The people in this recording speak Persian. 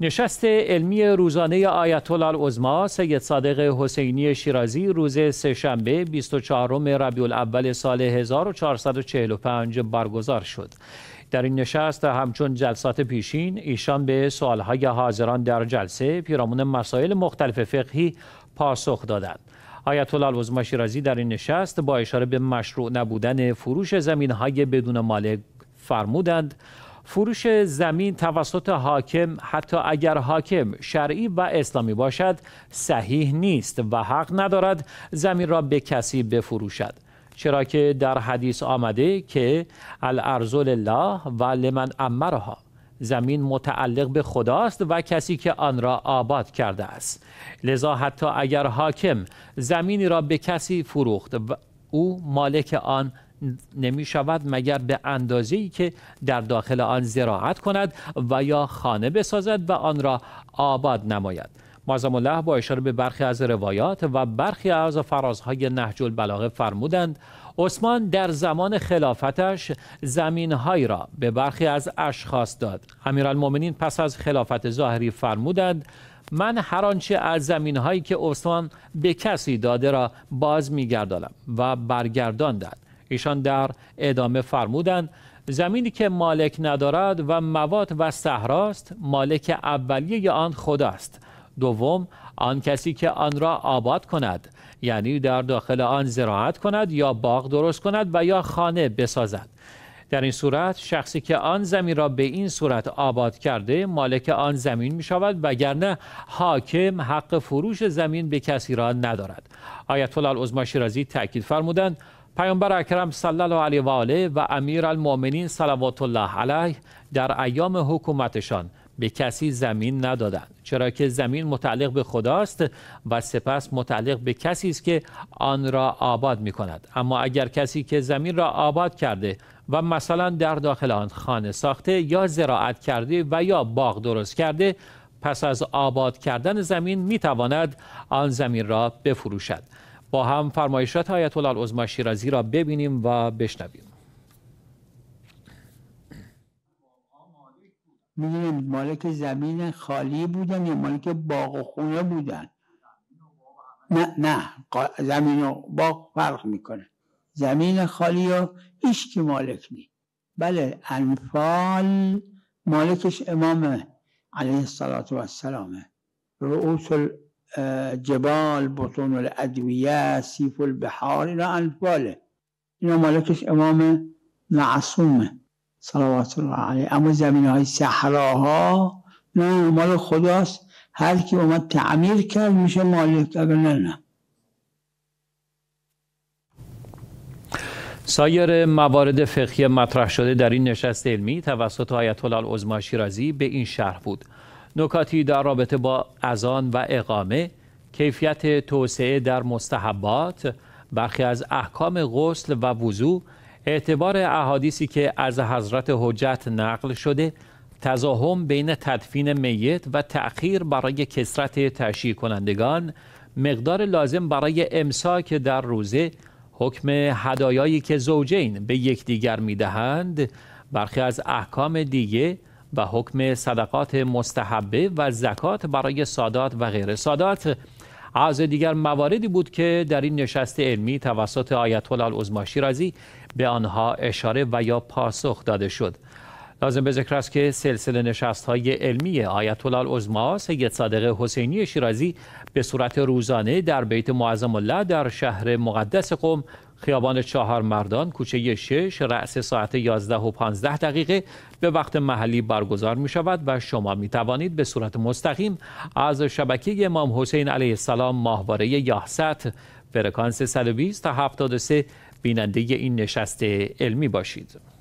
نشست علمی روزانه آیت الله سید صادق حسینی شیرازی روز سهشنبه 24 ربیع الاول سال 1445 برگزار شد. در این نشست همچون جلسات پیشین ایشان به سوالهای حاضران در جلسه پیرامون مسائل مختلف فقهی پاسخ دادند. آیت الله شیرازی در این نشست با اشاره به مشروع نبودن فروش زمین های بدون مالک فرمودند فروش زمین توسط حاکم حتی اگر حاکم شرعی و اسلامی باشد صحیح نیست و حق ندارد زمین را به کسی بفروشد چرا که در حدیث آمده که الارض لله و لمن امرها زمین متعلق به خداست و کسی که آن را آباد کرده است لذا حتی اگر حاکم زمینی را به کسی فروخت و او مالک آن نمی شود مگر به اندازه ای که در داخل آن زراعت کند و یا خانه بسازد و آن را آباد نماید معظم الله با اشاره به برخی از روایات و برخی از فرازهای نهج البلاغه فرمودند عثمان در زمان خلافتش زمینهایی را به برخی از اشخاص داد امیرالمؤمنین پس از خلافت ظاهری فرمودند من هر آنچه از زمینهایی که عثمان به کسی داده را باز میگردانم و برگرداندند ایشان در ادامه فرمودند زمینی که مالک ندارد و مواد و صحراست مالک اولیه آن خداست دوم آن کسی که آن را آباد کند یعنی در داخل آن زراعت کند یا باغ درست کند و یا خانه بسازد در این صورت شخصی که آن زمین را به این صورت آباد کرده مالک آن زمین می شود وگرنه حاکم حق فروش زمین به کسی را ندارد آیت الله العظمی شیرازی تاکید فرمودند پیامبر اکرم صلی الله علیه و آله و امیر المؤمنین صلوات الله علیه در ایام حکومتشان به کسی زمین ندادند چرا که زمین متعلق به خداست و سپس متعلق به کسی است که آن را آباد می کند اما اگر کسی که زمین را آباد کرده و مثلا در داخل آن خانه ساخته یا زراعت کرده و یا باغ درست کرده پس از آباد کردن زمین می تواند آن زمین را بفروشد با هم فرمایشات آیت الله العظما شیرازی را ببینیم و بشنویم میدونیم مالک زمین خالی بودن یا مالک باغ و خونه بودن نه نه زمین و باغ فرق میکنه زمین خالی و هیچ مالک نی بله انفال مالکش امام علیه الصلاة و السلامه رؤوس جبال بطون الادویه سیف البحار الی انفاله اینا مالکش امام معصومه صلوات الله علیه اما زمین های صحراها نه مال خداست هر کی اومد تعمیر کرد میشه مالک اگر نه نه سایر موارد فقهی مطرح شده در این نشست علمی توسط آیت الله شیرازی به این شرح بود نکاتی در رابطه با اذان و اقامه کیفیت توسعه در مستحبات برخی از احکام غسل و وضوع اعتبار احادیثی که از حضرت حجت نقل شده تزاهم بین تدفین میت و تأخیر برای کسرت تشییع کنندگان مقدار لازم برای امساک در روزه حکم هدایایی که زوجین به یکدیگر میدهند برخی از احکام دیگه و حکم صدقات مستحبه و زکات برای سادات و غیر سادات از دیگر مواردی بود که در این نشست علمی توسط آیت الله العظما شیرازی به آنها اشاره و یا پاسخ داده شد لازم به ذکر است که سلسله نشست های علمی آیت الله العظما سید صادق حسینی شیرازی به صورت روزانه در بیت معظم الله در شهر مقدس قم خیابان چهار مردان کوچه 6 رأس ساعت 11 و 15 دقیقه به وقت محلی برگزار می شود و شما می توانید به صورت مستقیم از شبکه امام حسین علیه السلام ماهواره یاحصت فرکانس 120 تا 73 بیننده این نشست علمی باشید.